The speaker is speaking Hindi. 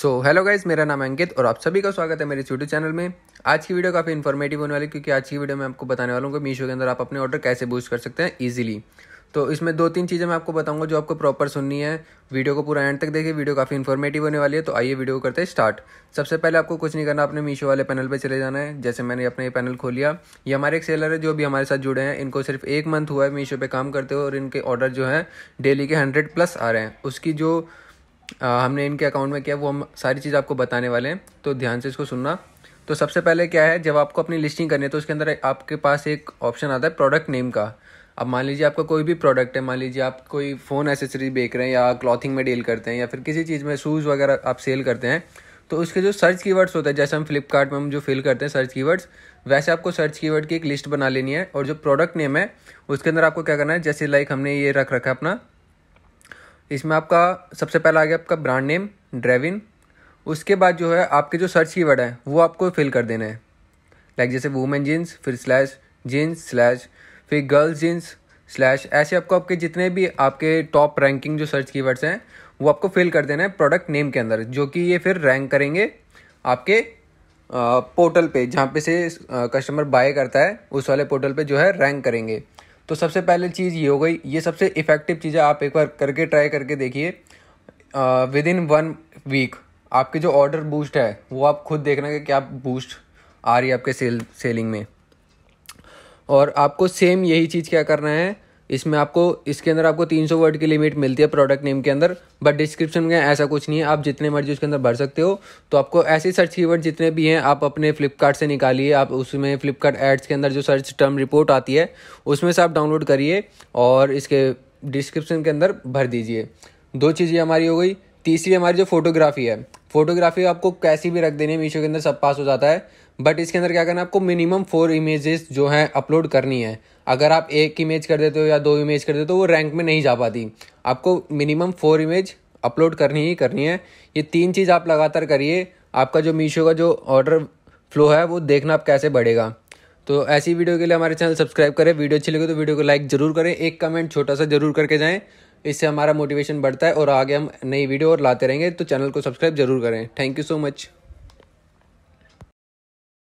सो हेलो गाइज मेरा नाम अंकित और आप सभी का स्वागत है मेरे यूट्यूब चैनल में आज की वीडियो काफ़ी इन्फॉर्मेटिव होने वाली क्योंकि आज की वीडियो में आपको बताने वाला हूँ कि मीशो के अंदर आप अपने ऑर्डर कैसे बूस्ट कर सकते हैं ईजिली तो इसमें दो तीन चीज़ें मैं आपको बताऊंगा जो आपको प्रॉपर सुननी है वीडियो को पूरा एंड तक देखिए वीडियो काफ़ी इन्फॉर्मेटिव होने वाली है तो आइए वीडियो करते हैं स्टार्ट सबसे पहले आपको कुछ नहीं करना अपने मीशो वाले पैनल पे चले जाना है जैसे मैंने अपने ये पैनल खोलिया ये हमारे एक सेलर है जो भी हमारे साथ जुड़े हैं इनको सिर्फ एक मंथ हुआ है मीशो पर काम करते हुए और इनके ऑर्डर जो है डेली के हंड्रेड प्लस आ रहे हैं उसकी जो हमने इनके अकाउंट में किया वो हम सारी चीज़ आपको बताने वाले हैं तो ध्यान से इसको सुनना तो सबसे पहले क्या है जब आपको अपनी लिस्टिंग करनी है तो उसके अंदर आपके पास एक ऑप्शन आता है प्रोडक्ट नेम का अब मान लीजिए आपका कोई भी प्रोडक्ट है मान लीजिए आप कोई फ़ोन एसेसरीज बेच रहे हैं या क्लॉथिंग में डील करते हैं या फिर किसी चीज़ में शूज़ वगैरह आप सेल करते हैं तो उसके जो सर्च कीवर्ड्स होते हैं जैसे हम फ्लिपकार्ट में हम जो फिल करते हैं सर्च कीवर्ड्स वैसे आपको सर्च कीवर्ड की एक लिस्ट बना लेनी है और जो प्रोडक्ट नेम है उसके अंदर आपको क्या करना है जैसे लाइक हमने ये रख रखा है अपना इसमें आपका सबसे पहला आ गया आपका ब्रांड नेम ड्रेविन उसके बाद जो है आपके जो सर्च की वर्ड है वो आपको फिल कर देना है लाइक जैसे वुमेन जीन्स फिर स्लैश जीन्स स्लैश फिर गर्ल्स जीन्स स्लैश ऐसे आपको आपके जितने भी आपके टॉप रैंकिंग जो सर्च कीवर्ड्स हैं वो आपको फिल कर देना है प्रोडक्ट नेम के अंदर जो कि ये फिर रैंक करेंगे आपके पोर्टल पे जहाँ पे से कस्टमर बाय करता है उस वाले पोर्टल पे जो है रैंक करेंगे तो सबसे पहले चीज़ ये हो गई ये सबसे इफ़ेक्टिव चीज़ है आप एक बार करके ट्राई करके देखिए विद इन वन वीक आपके जो ऑर्डर बूस्ट है वो आप खुद देखना कि क्या बूस्ट आ रही है आपके सेल सेलिंग में और आपको सेम यही चीज़ क्या करना है इसमें आपको इसके अंदर आपको 300 वर्ड की लिमिट मिलती है प्रोडक्ट नेम के अंदर बट डिस्क्रिप्शन में ऐसा कुछ नहीं है आप जितने मर्जी उसके अंदर भर सकते हो तो आपको ऐसे सर्च कीवर्ड जितने भी हैं आप अपने फ्लिपकार्ट से निकालिए आप उसमें फ्लिपकार्ट एड्स के अंदर जो सर्च टर्म रिपोर्ट आती है उसमें से आप डाउनलोड करिए और इसके डिस्क्रिप्शन के अंदर भर दीजिए दो चीज़ें हमारी हो गई तीसरी हमारी जो फोटोग्राफी है फोटोग्राफी आपको कैसी भी रख देनी है मीशो के अंदर सब पास हो जाता है बट इसके अंदर क्या करना है आपको मिनिमम फोर इमेजेस जो हैं अपलोड करनी है अगर आप एक इमेज कर देते हो या दो इमेज कर देते हो तो वो रैंक में नहीं जा पाती आपको मिनिमम फोर इमेज अपलोड करनी ही करनी है ये तीन चीज़ आप लगातार करिए आपका जो मीशो का जो ऑर्डर फ्लो है वो देखना आप कैसे बढ़ेगा तो ऐसी वीडियो के लिए हमारे चैनल सब्सक्राइब करें वीडियो अच्छी लगे तो वीडियो को लाइक ज़रूर करें एक कमेंट छोटा सा ज़रूर करके जाएँ इससे हमारा मोटिवेशन बढ़ता है और आगे हम नई वीडियो और लाते रहेंगे तो चैनल को सब्सक्राइब ज़रूर करें थैंक यू सो मच